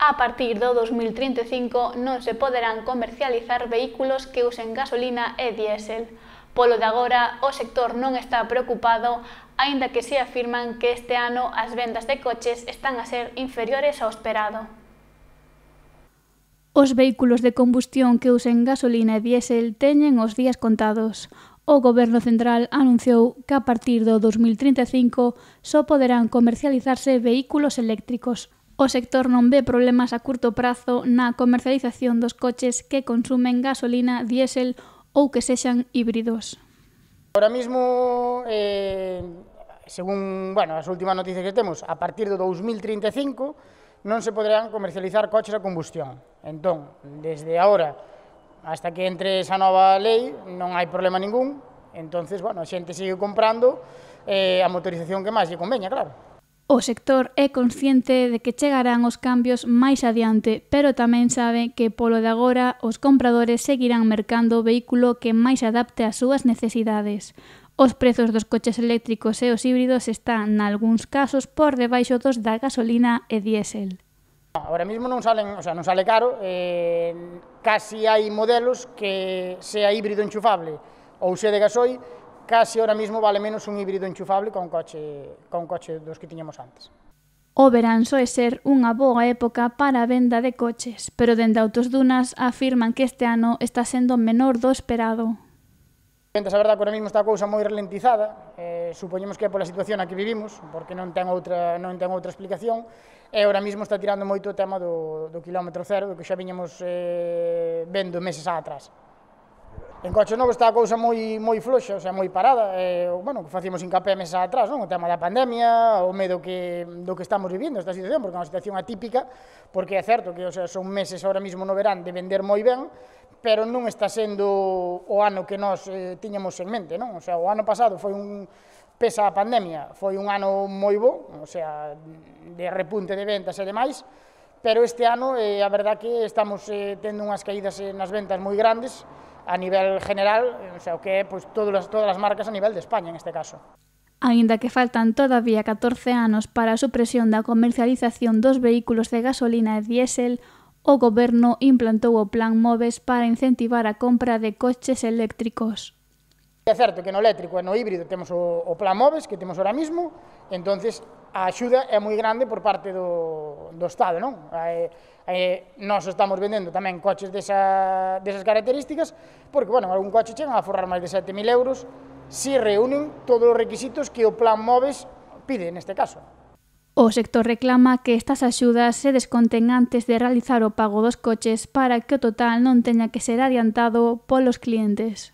a partir do 2035 non se poderán comercializar vehículos que usen gasolina e diésel. Polo de agora, o sector non está preocupado, aínda que se afirman que este ano as vendas de coches están a ser inferiores ao esperado. Os vehículos de combustión que usen gasolina e diésel teñen os días contados. O Goberno Central anunciou que a partir do 2035 só poderán comercializarse vehículos eléctricos, O sector non ve problemas a curto prazo na comercialización dos coches que consumen gasolina, diésel ou que sexan híbridos. Ahora mismo, eh, según bueno, as últimas noticias que temos, a partir do 2035 non se poderán comercializar coches a combustión. Entón, desde ahora hasta que entre esa nova lei non hai problema ningún, entonces, bueno, a xente sigue comprando eh, a motorización que máis lle conveña, claro. O sector é consciente de que chegarán os cambios máis adiante, pero tamén sabe que polo de agora os compradores seguirán mercando o vehículo que máis adapte ás súas necesidades. Os prezos dos coches eléctricos e os híbridos están, nalgúns casos, por debaixo dos da gasolina e diésel. Ahora mismo non salen, o sea, non sale caro, eh, casi hai modelos que sea híbrido enchufable ou sea de gasoil, case ahora mismo vale menos un híbrido enchufable con coche, con coche dos que tiñamos antes. O verán soe ser unha boa época para a venda de coches, pero dende Autos Dunas afirman que este ano está sendo menor do esperado. Ventas, a verdade, que ahora mismo está a cousa moi ralentizada, eh, supoñemos que é pola situación a que vivimos, porque non ten outra, non ten outra explicación, e ahora mismo está tirando moito o tema do, do kilómetro cero, do que xa viñamos eh, vendo meses atrás. En coche novo está a cousa moi moi floxa, o sea, moi parada, eh, bueno, que facíamos hincapié mesa atrás, non? O tema da pandemia, o medo que, do que estamos vivindo esta situación, porque é unha situación atípica, porque é certo que o sea, son meses ahora mismo no verán de vender moi ben, pero non está sendo o ano que nós eh, tiñamos en mente, non? O sea, o ano pasado foi un pesa a pandemia, foi un ano moi bo, o sea, de repunte de ventas e demais, pero este ano eh, a verdad que estamos eh, tendo unhas caídas eh, nas ventas moi grandes a nivel general, o sea, o que é pois, todas, as, todas as marcas a nivel de España en este caso. Aínda que faltan todavía 14 anos para a supresión da comercialización dos vehículos de gasolina e diésel, o goberno implantou o plan Moves para incentivar a compra de coches eléctricos. É certo que no eléctrico e no híbrido temos o, o plan Moves que temos ahora mismo, entonces a axuda é moi grande por parte do, do Estado, non? Eh, é, nós estamos vendendo tamén coches desa, desas características, porque, bueno, algún coche chega a forrar máis de 7.000 euros se reúnen todos os requisitos que o plan Moves pide neste caso. O sector reclama que estas axudas se desconten antes de realizar o pago dos coches para que o total non teña que ser adiantado polos clientes.